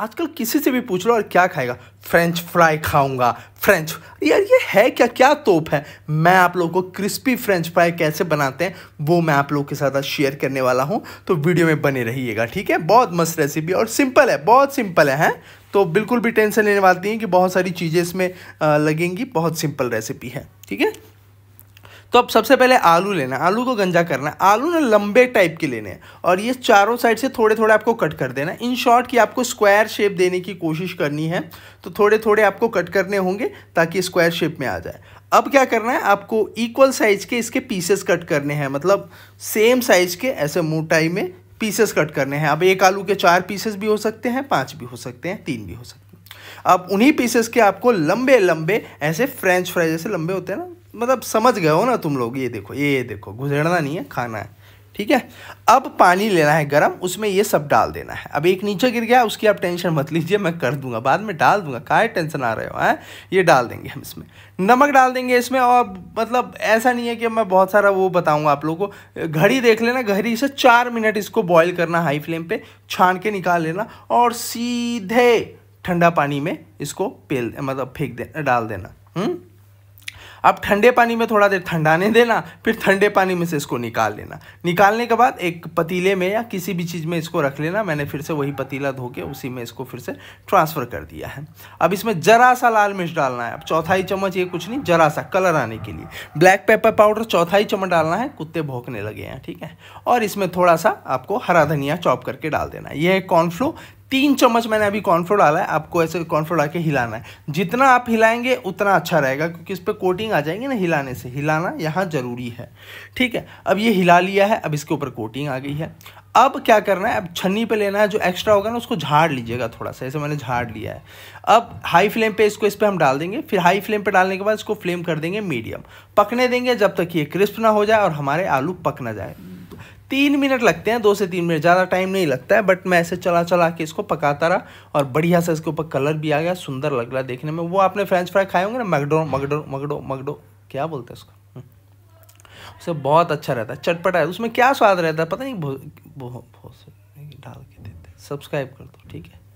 आजकल किसी से भी पूछ लो और क्या खाएगा फ्रेंच फ्राई खाऊंगा फ्रेंच यार ये है क्या क्या तोप है मैं आप लोगों को क्रिस्पी फ्रेंच फ्राई कैसे बनाते हैं वो मैं आप लोगों के साथ आज शेयर करने वाला हूँ तो वीडियो में बने रहिएगा ठीक है बहुत मस्त रेसिपी और सिंपल है बहुत सिंपल है, है? तो बिल्कुल भी टेंशन लेने वाली है कि बहुत सारी चीज़ें इसमें लगेंगी बहुत सिंपल रेसिपी है ठीक है तो अब सबसे पहले आलू लेना आलू को गंजा करना आलू ना लंबे टाइप के लेने हैं और ये चारों साइड से थोड़े थोड़े आपको कट कर देना इन शॉर्ट कि आपको स्क्वायर शेप देने की कोशिश करनी है तो थोड़े थोड़े आपको कट करने होंगे ताकि स्क्वायर शेप में आ जाए अब क्या करना है आपको इक्वल साइज के इसके पीसेस कट करने हैं मतलब सेम साइज के ऐसे मोटाई में पीसेस कट करने हैं अब एक आलू के चार पीसेस भी हो सकते हैं पाँच भी हो सकते हैं तीन भी हो सकते हैं अब उन्हीं पीसेस के आपको लंबे लंबे ऐसे फ्रेंच फ्राई जैसे लंबे होते हैं ना मतलब समझ गए हो ना तुम लोग ये देखो ये देखो गुजरना नहीं है खाना है ठीक है अब पानी लेना है गर्म उसमें ये सब डाल देना है अब एक नीचे गिर गया उसकी आप टेंशन मत लीजिए मैं कर दूंगा बाद में डाल दूंगा काय टेंशन आ रहे हो हैं ये डाल देंगे हम इसमें नमक डाल देंगे इसमें और मतलब ऐसा नहीं है कि मैं बहुत सारा वो बताऊंगा आप लोगों को घड़ी देख लेना घड़ी से चार मिनट इसको बॉयल करना हाई फ्लेम पर छान के निकाल लेना और सीधे ठंडा पानी में इसको पेल मतलब फेंक दे डाल देना हुँ? हम्म? अब ठंडे पानी में थोड़ा देर ठंडाने देना फिर ठंडे पानी में से इसको निकाल लेना निकालने के बाद एक पतीले में या किसी भी चीज़ में इसको रख लेना मैंने फिर से वही पतीला धो के उसी में इसको फिर से ट्रांसफ़र कर दिया है अब इसमें ज़रा सा लाल मिर्च डालना है अब चौथाई चम्मच ये कुछ नहीं ज़रा सा कलर आने के लिए ब्लैक पेपर पाउडर चौथाई चम्मच डालना है कुत्ते भोंकने लगे हैं ठीक है और इसमें थोड़ा सा आपको हरा धनिया चॉप करके डाल देना है यह है कॉर्नफ्लो तीन चम्मच मैंने अभी कॉर्नफ्लोर डाला है आपको ऐसे कॉर्नफ्लोर डाल के हिलाना है जितना आप हिलाएंगे उतना अच्छा रहेगा क्योंकि इस पर कोटिंग आ जाएगी ना हिलाने से हिलाना यहाँ ज़रूरी है ठीक है अब ये हिला लिया है अब इसके ऊपर कोटिंग आ गई है अब क्या करना है अब छन्नी पे लेना है जो एक्स्ट्रा होगा ना उसको झाड़ लीजिएगा थोड़ा सा ऐसे मैंने झाड़ लिया है अब हाई फ्लेम पे इसको इस पर हम डाल देंगे फिर हाई फ्लेम पे डालने के बाद इसको फ्लेम कर देंगे मीडियम पकने देंगे जब तक ये क्रिस्प ना हो जाए और हमारे आलू पक ना जाए तीन मिनट लगते हैं दो से तीन मिनट ज़्यादा टाइम नहीं लगता है बट मैं ऐसे चला चला के इसको पकाता रहा और बढ़िया से इसके ऊपर कलर भी आ गया सुंदर लग रहा है देखने में वो आपने फ्रेंच फ्राई खाए होंगे ना मगडो मगडो मगडो मगडो क्या बोलते हैं उसको हम्म। उसे बहुत अच्छा रहता है चटपटा है उसमें क्या स्वाद रहता है पता नहीं बहुत बहुत डाल के देते सब्सक्राइब कर दो ठीक है